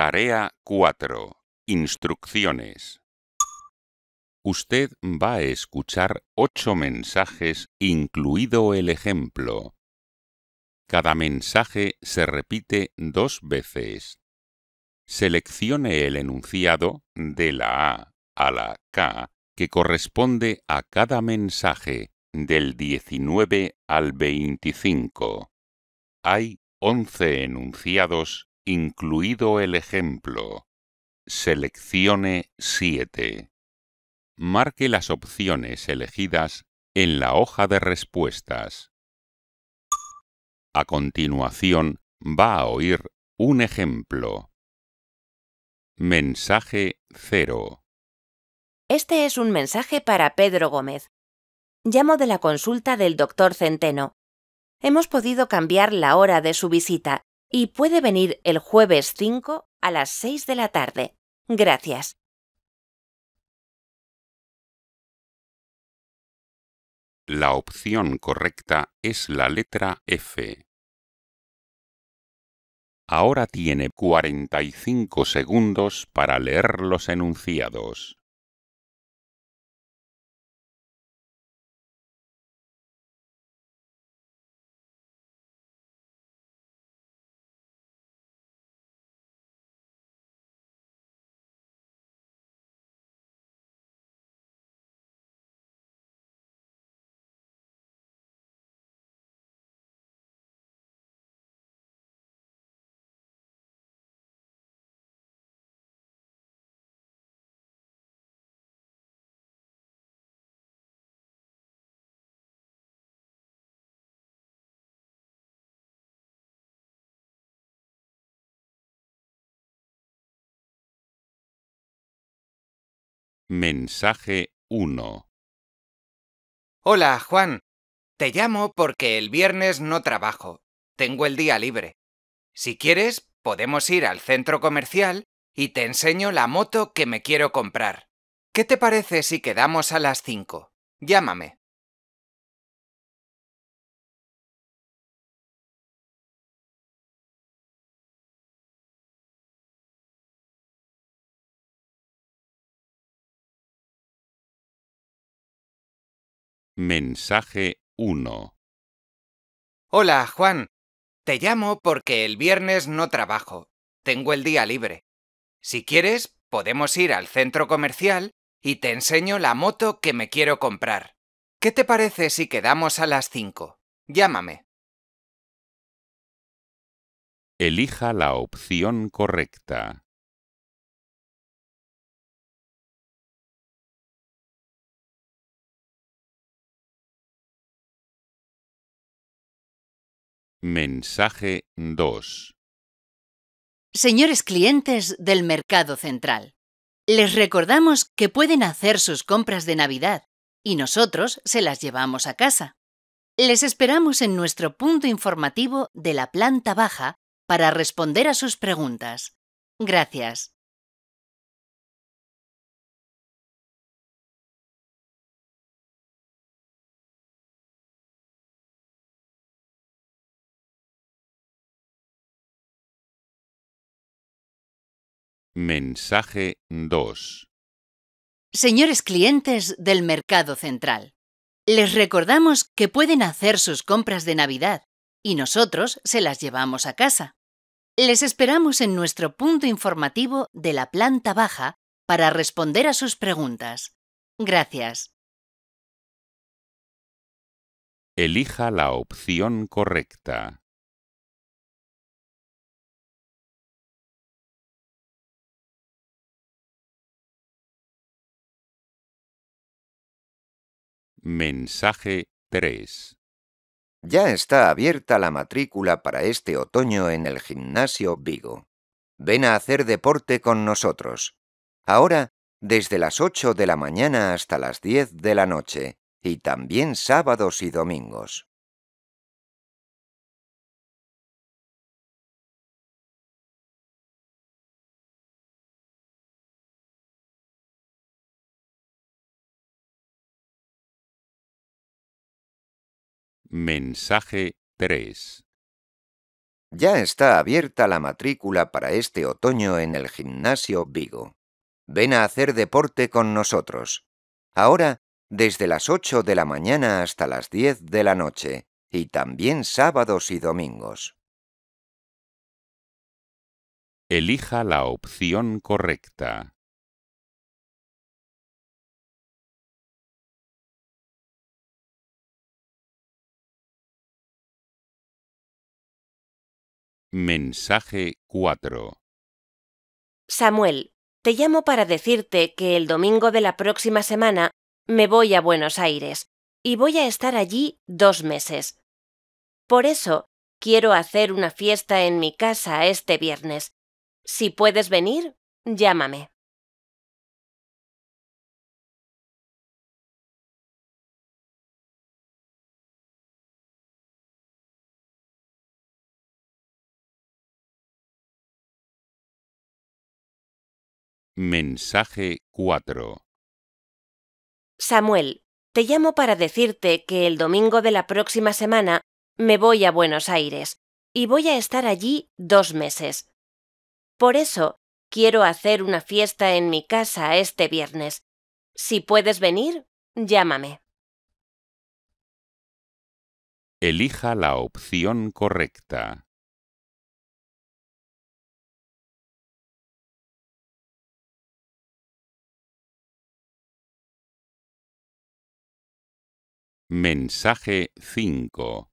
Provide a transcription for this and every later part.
Tarea 4. Instrucciones. Usted va a escuchar ocho mensajes, incluido el ejemplo. Cada mensaje se repite dos veces. Seleccione el enunciado de la A a la K que corresponde a cada mensaje del 19 al 25. Hay 11 enunciados incluido el ejemplo. Seleccione 7. Marque las opciones elegidas en la hoja de respuestas. A continuación, va a oír un ejemplo. Mensaje 0. Este es un mensaje para Pedro Gómez. Llamo de la consulta del doctor Centeno. Hemos podido cambiar la hora de su visita y puede venir el jueves 5 a las 6 de la tarde. Gracias. La opción correcta es la letra F. Ahora tiene 45 segundos para leer los enunciados. Mensaje 1 Hola, Juan. Te llamo porque el viernes no trabajo. Tengo el día libre. Si quieres, podemos ir al centro comercial y te enseño la moto que me quiero comprar. ¿Qué te parece si quedamos a las 5? Llámame. Mensaje 1 Hola, Juan. Te llamo porque el viernes no trabajo. Tengo el día libre. Si quieres, podemos ir al centro comercial y te enseño la moto que me quiero comprar. ¿Qué te parece si quedamos a las 5? Llámame. Elija la opción correcta. Mensaje 2. Señores clientes del Mercado Central, les recordamos que pueden hacer sus compras de Navidad y nosotros se las llevamos a casa. Les esperamos en nuestro punto informativo de la planta baja para responder a sus preguntas. Gracias. Mensaje 2. Señores clientes del Mercado Central, les recordamos que pueden hacer sus compras de Navidad y nosotros se las llevamos a casa. Les esperamos en nuestro punto informativo de la planta baja para responder a sus preguntas. Gracias. Elija la opción correcta. Mensaje 3. Ya está abierta la matrícula para este otoño en el gimnasio Vigo. Ven a hacer deporte con nosotros. Ahora, desde las 8 de la mañana hasta las 10 de la noche, y también sábados y domingos. Mensaje 3. Ya está abierta la matrícula para este otoño en el Gimnasio Vigo. Ven a hacer deporte con nosotros. Ahora, desde las 8 de la mañana hasta las 10 de la noche, y también sábados y domingos. Elija la opción correcta. Mensaje 4 Samuel, te llamo para decirte que el domingo de la próxima semana me voy a Buenos Aires y voy a estar allí dos meses. Por eso, quiero hacer una fiesta en mi casa este viernes. Si puedes venir, llámame. Mensaje 4 Samuel, te llamo para decirte que el domingo de la próxima semana me voy a Buenos Aires y voy a estar allí dos meses. Por eso, quiero hacer una fiesta en mi casa este viernes. Si puedes venir, llámame. Elija la opción correcta. Mensaje 5.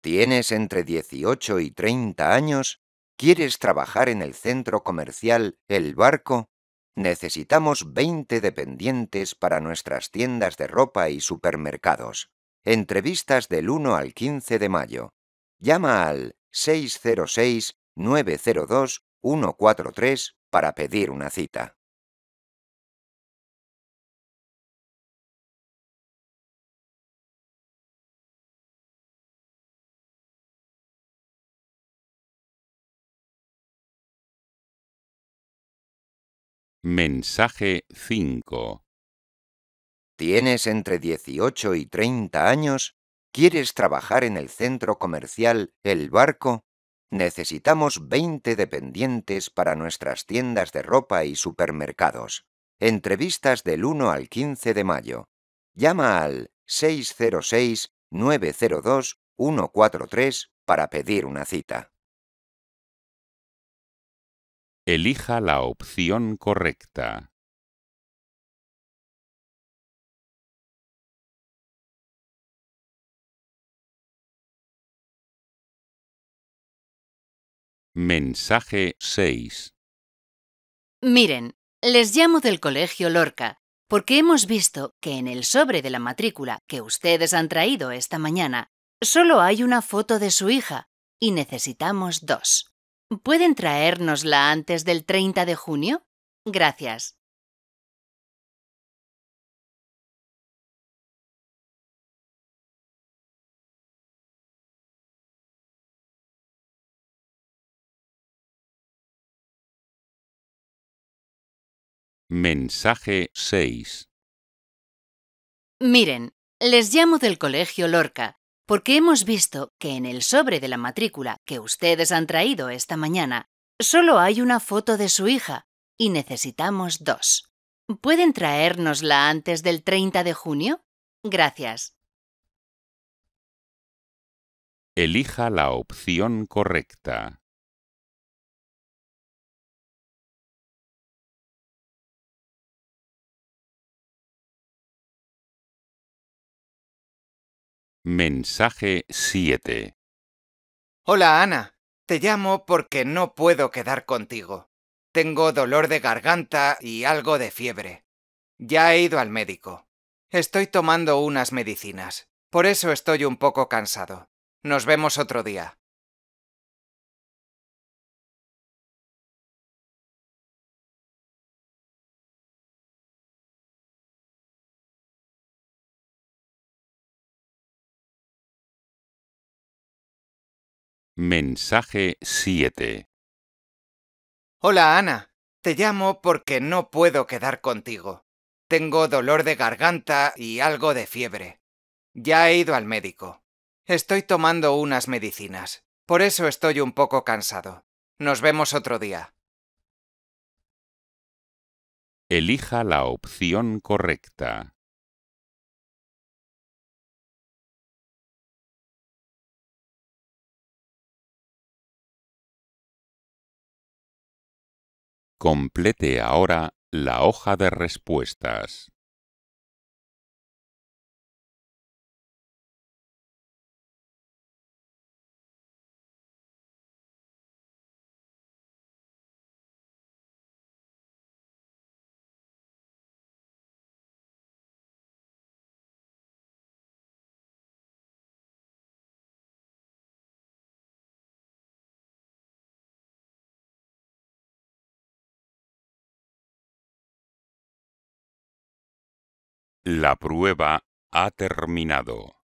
Tienes entre 18 y 30 años, quieres trabajar en el centro comercial El Barco, necesitamos 20 dependientes para nuestras tiendas de ropa y supermercados. Entrevistas del 1 al 15 de mayo. Llama al 606 902 143 para pedir una cita. Mensaje 5 Tienes entre 18 y 30 años, quieres trabajar en el centro comercial El Barco, necesitamos 20 dependientes para nuestras tiendas de ropa y supermercados. Entrevistas del 1 al 15 de mayo. Llama al 606-902-143 para pedir una cita. Elija la opción correcta. Mensaje 6. Miren, les llamo del Colegio Lorca, porque hemos visto que en el sobre de la matrícula que ustedes han traído esta mañana solo hay una foto de su hija y necesitamos dos. ¿Pueden traérnosla antes del 30 de junio? Gracias. Mensaje 6 Miren, les llamo del Colegio Lorca porque hemos visto que en el sobre de la matrícula que ustedes han traído esta mañana solo hay una foto de su hija y necesitamos dos. ¿Pueden traérnosla antes del 30 de junio? Gracias. Elija la opción correcta. Mensaje 7 Hola Ana, te llamo porque no puedo quedar contigo. Tengo dolor de garganta y algo de fiebre. Ya he ido al médico. Estoy tomando unas medicinas. Por eso estoy un poco cansado. Nos vemos otro día. Mensaje 7 Hola Ana, te llamo porque no puedo quedar contigo. Tengo dolor de garganta y algo de fiebre. Ya he ido al médico. Estoy tomando unas medicinas. Por eso estoy un poco cansado. Nos vemos otro día. Elija la opción correcta. Complete ahora la hoja de respuestas. La prueba ha terminado.